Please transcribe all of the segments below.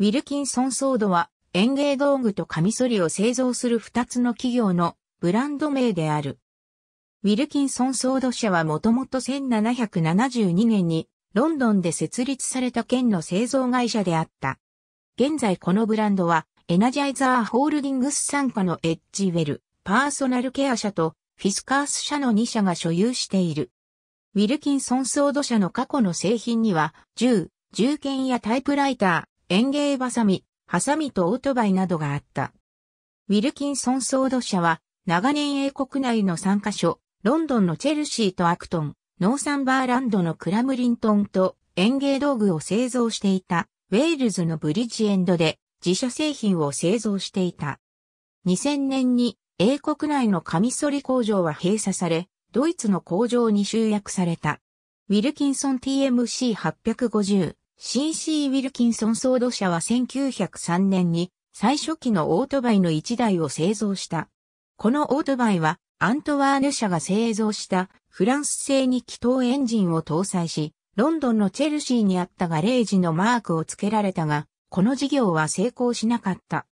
ウィルキンソンソードは園芸道具とカミソリを製造する2つの企業のブランド名である。ウィルキンソンソード社はもともと1772年にロンドンで設立された県の製造会社であった。現在このブランドはエナジャイザーホールディングス傘下のエッジウェル、パーソナルケア社とフィスカース社の2社が所有している。ウィルキンソンソード社の過去の製品には銃、銃剣やタイプライター、園芸バサミ、ハサミとオートバイなどがあった。ウィルキンソンソード社は、長年英国内の3カ所、ロンドンのチェルシーとアクトン、ノーサンバーランドのクラムリントンと園芸道具を製造していた、ウェールズのブリッジエンドで自社製品を製造していた。2000年に英国内のカミソリ工場は閉鎖され、ドイツの工場に集約された。ウィルキンソン TMC850 C.C. ウィルキンソンソード社は1903年に最初期のオートバイの1台を製造した。このオートバイはアントワーヌ社が製造したフランス製に気筒エンジンを搭載し、ロンドンのチェルシーにあったガレージのマークを付けられたが、この事業は成功しなかった。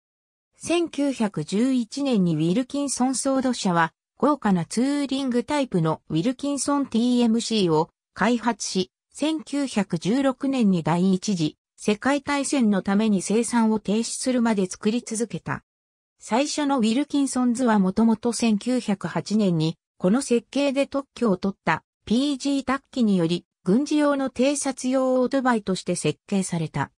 1911年にウィルキンソンソード社は豪華なツーリングタイプのウィルキンソン TMC を開発し、1916年に第一次世界大戦のために生産を停止するまで作り続けた。最初のウィルキンソンズはもともと1908年にこの設計で特許を取った PG タッキにより軍事用の偵察用オートバイとして設計された。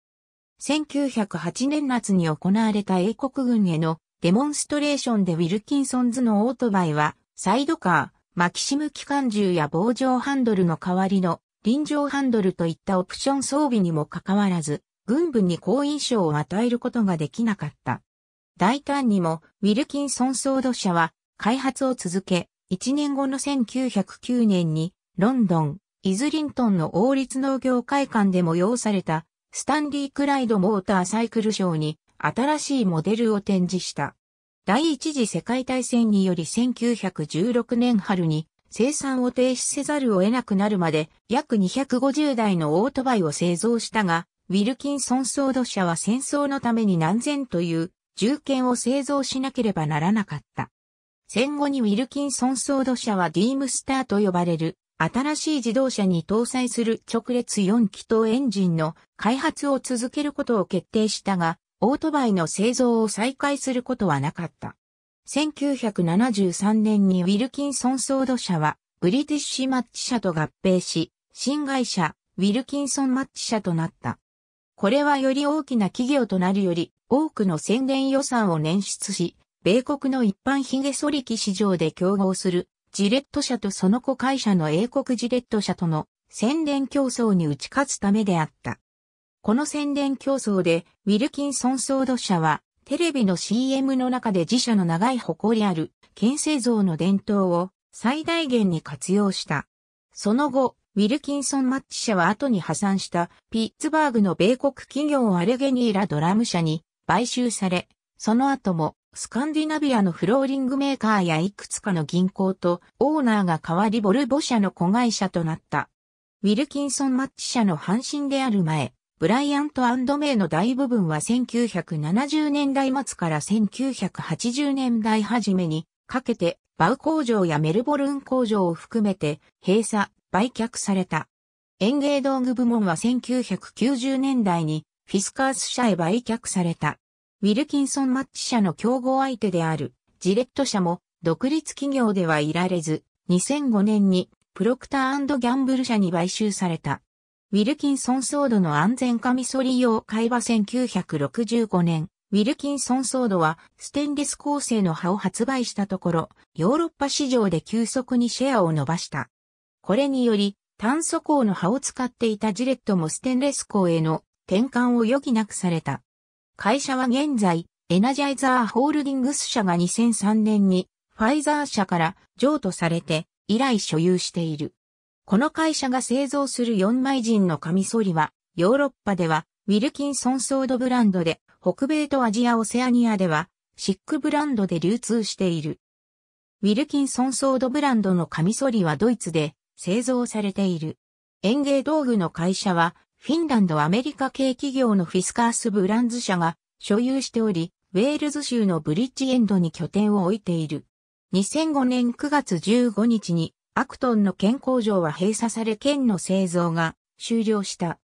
1908年夏に行われた英国軍へのデモンストレーションでウィルキンソンズのオートバイはサイドカー、マキシム機関銃や棒状ハンドルの代わりの臨場ハンドルといったオプション装備にもかかわらず、軍部に好印象を与えることができなかった。大胆にも、ウィルキンソンソード社は、開発を続け、1年後の1909年に、ロンドン、イズリントンの王立農業会館で催された、スタンリー・クライド・モーターサイクルショーに、新しいモデルを展示した。第一次世界大戦により1916年春に生産を停止せざるを得なくなるまで約250台のオートバイを製造したが、ウィルキンソンソード社は戦争のために何千という銃剣を製造しなければならなかった。戦後にウィルキンソンソード社はディームスターと呼ばれる新しい自動車に搭載する直列4気筒エンジンの開発を続けることを決定したが、オートバイの製造を再開することはなかった。1973年にウィルキンソンソード社は、ブリティッシュマッチ社と合併し、新会社、ウィルキンソンマッチ社となった。これはより大きな企業となるより、多くの宣伝予算を捻出し、米国の一般髭剃り機市場で競合する、ジレット社とその子会社の英国ジレット社との宣伝競争に打ち勝つためであった。この宣伝競争で、ウィルキンソンソード社は、テレビの CM の中で自社の長い誇りある、県製造の伝統を最大限に活用した。その後、ウィルキンソン・マッチ社は後に破産したピッツバーグの米国企業アルゲニーラドラム社に買収され、その後もスカンディナビアのフローリングメーカーやいくつかの銀行とオーナーが代わりボルボ社の子会社となった。ウィルキンソン・マッチ社の半身である前、ブライアントメイの大部分は1970年代末から1980年代初めにかけてバウ工場やメルボルン工場を含めて閉鎖、売却された。園芸道具部門は1990年代にフィスカース社へ売却された。ウィルキンソンマッチ社の競合相手であるジレット社も独立企業ではいられず、2005年にプロクターギャンブル社に買収された。ウィルキンソンソードの安全カミソリ用会話1965年、ウィルキンソンソードはステンレス構成の刃を発売したところ、ヨーロッパ市場で急速にシェアを伸ばした。これにより、炭素鋼の刃を使っていたジレットもステンレス鋼への転換を余儀なくされた。会社は現在、エナジャイザーホールディングス社が2003年にファイザー社から譲渡されて以来所有している。この会社が製造する4枚人のカミソリは、ヨーロッパでは、ウィルキンソンソードブランドで、北米とアジアオセアニアでは、シックブランドで流通している。ウィルキンソンソードブランドのカミソリはドイツで製造されている。園芸道具の会社は、フィンランドアメリカ系企業のフィスカースブランズ社が所有しており、ウェールズ州のブリッジエンドに拠点を置いている。2005年9月15日にアクトンの県工場は閉鎖され県の製造が終了した。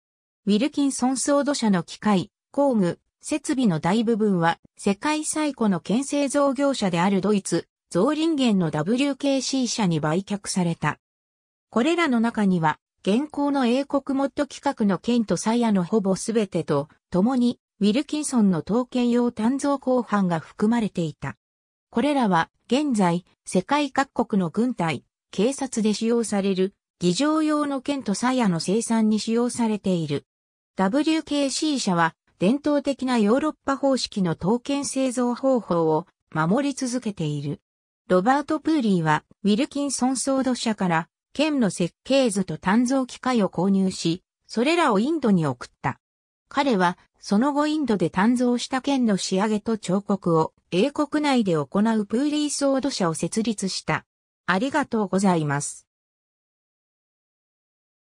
ウィルキンソンソード社の機械、工具、設備の大部分は世界最古の県製造業者であるドイツ、ゾーリンゲンの WKC 社に売却された。これらの中には、現行の英国モッド規格の剣と鞘のほぼすべてと、共に、ウィルキンソンの刀剣用単造鋼板が含まれていた。これらは、現在、世界各国の軍隊、警察で使用される、議場用の剣と鞘の生産に使用されている。WKC 社は、伝統的なヨーロッパ方式の刀剣製造方法を守り続けている。ロバート・プーリーは、ウィルキンソン・ソード社から、剣の設計図と鍛造機械を購入し、それらをインドに送った。彼は、その後インドで鍛造した剣の仕上げと彫刻を英国内で行うプーリーソード社を設立した。ありがとうございます。